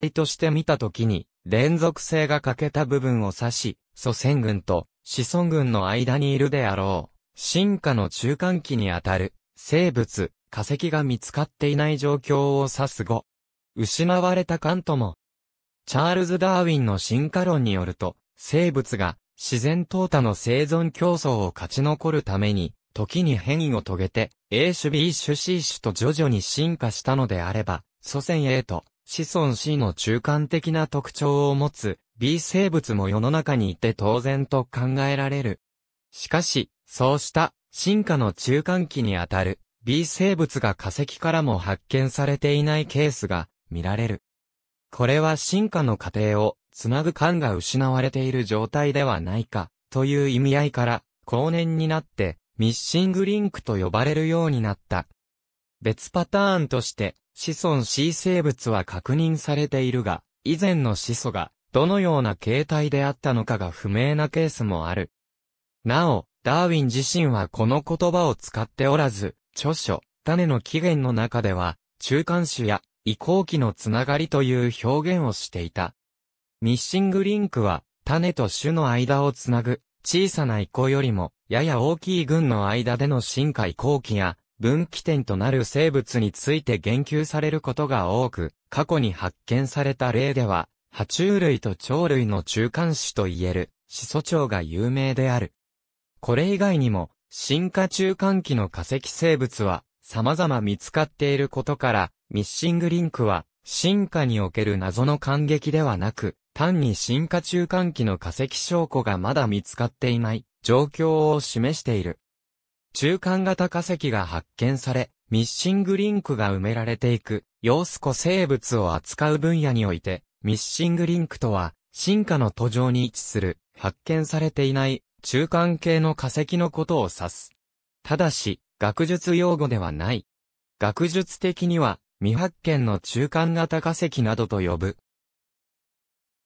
体として見たときに、連続性が欠けた部分を指し、祖先群と子孫群の間にいるであろう。進化の中間期にあたる、生物、化石が見つかっていない状況を指す語。失われたカントも、チャールズ・ダーウィンの進化論によると、生物が自然淘汰の生存競争を勝ち残るために、時に変異を遂げて、A 種 B 種 C 種と徐々に進化したのであれば、祖先 A と子孫子の中間的な特徴を持つ、B 生物も世の中にいて当然と考えられる。しかし、そうした進化の中間期にあたる B 生物が化石からも発見されていないケースが見られる。これは進化の過程をつなぐ感が失われている状態ではないかという意味合いから、後年になってミッシングリンクと呼ばれるようになった。別パターンとして、子孫 C 生物は確認されているが、以前の始祖がどのような形態であったのかが不明なケースもある。なお、ダーウィン自身はこの言葉を使っておらず、著書、種の起源の中では、中間種や移行期のつながりという表現をしていた。ミッシングリンクは、種と種の間をつなぐ、小さな移行よりも、やや大きい群の間での進化移行期や、分岐点となる生物について言及されることが多く、過去に発見された例では、爬虫類と鳥類の中間種といえる、始祖鳥が有名である。これ以外にも、進化中間期の化石生物は、様々見つかっていることから、ミッシングリンクは、進化における謎の感激ではなく、単に進化中間期の化石証拠がまだ見つかっていない状況を示している。中間型化石が発見され、ミッシングリンクが埋められていく、様子古生物を扱う分野において、ミッシングリンクとは、進化の途上に位置する、発見されていない、中間系の化石のことを指す。ただし、学術用語ではない。学術的には、未発見の中間型化石などと呼ぶ。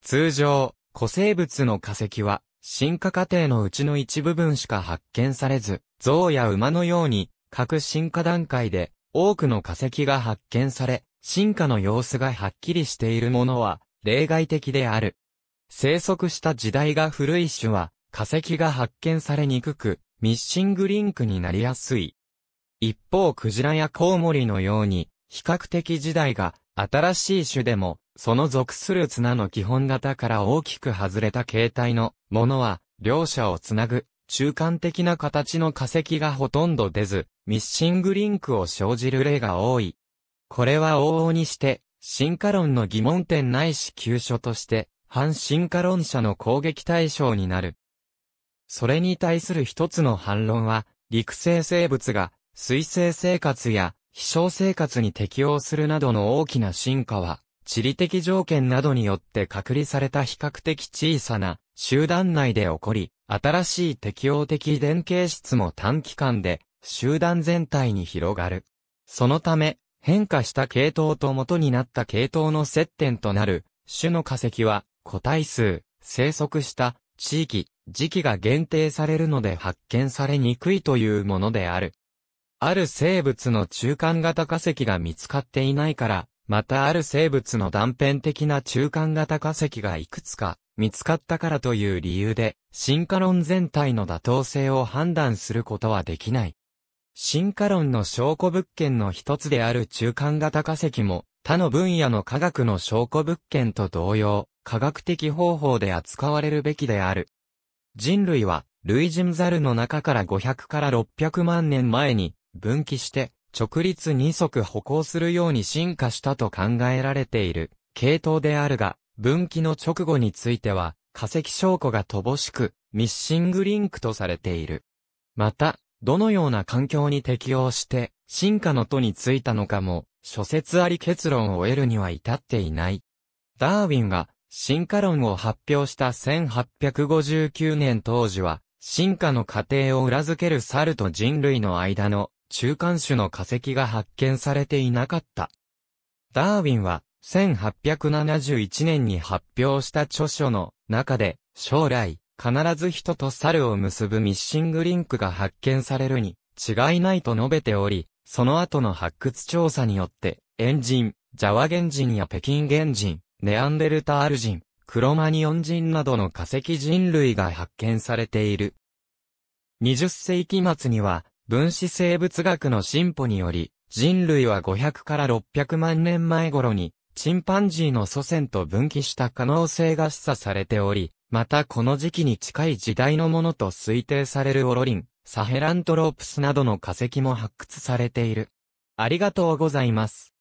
通常、古生物の化石は、進化過程のうちの一部分しか発見されず、象や馬のように、各進化段階で多くの化石が発見され、進化の様子がはっきりしているものは例外的である。生息した時代が古い種は化石が発見されにくく、ミッシングリンクになりやすい。一方クジラやコウモリのように比較的時代が新しい種でもその属する綱の基本型から大きく外れた形態のものは、両者をつなぐ、中間的な形の化石がほとんど出ず、ミッシングリンクを生じる例が多い。これは往々にして、進化論の疑問点ないし急所として、反進化論者の攻撃対象になる。それに対する一つの反論は、陸生生物が、水生生活や、飛翔生活に適応するなどの大きな進化は、地理的条件などによって隔離された比較的小さな集団内で起こり、新しい適応的遺伝形質も短期間で集団全体に広がる。そのため、変化した系統と元になった系統の接点となる種の化石は個体数、生息した地域、時期が限定されるので発見されにくいというものである。ある生物の中間型化石が見つかっていないから、またある生物の断片的な中間型化石がいくつか見つかったからという理由で、進化論全体の妥当性を判断することはできない。進化論の証拠物件の一つである中間型化石も、他の分野の科学の証拠物件と同様、科学的方法で扱われるべきである。人類は、類人猿の中から500から600万年前に分岐して、直立二足歩行するように進化したと考えられている系統であるが、分岐の直後については、化石証拠が乏しく、ミッシングリンクとされている。また、どのような環境に適応して、進化の途についたのかも、諸説あり結論を得るには至っていない。ダーウィンが、進化論を発表した1859年当時は、進化の過程を裏付ける猿と人類の間の中間種の化石が発見されていなかった。ダーウィンは、1871年に発表した著書の中で、将来、必ず人と猿を結ぶミッシングリンクが発見されるに違いないと述べており、その後の発掘調査によって、エンジン、ジャワ原人や北京原人、ネアンデルタール人、クロマニオン人などの化石人類が発見されている。20世紀末には、分子生物学の進歩により、人類は500から600万年前頃に、チンパンジーの祖先と分岐した可能性が示唆されており、またこの時期に近い時代のものと推定されるオロリン、サヘラントロープスなどの化石も発掘されている。ありがとうございます。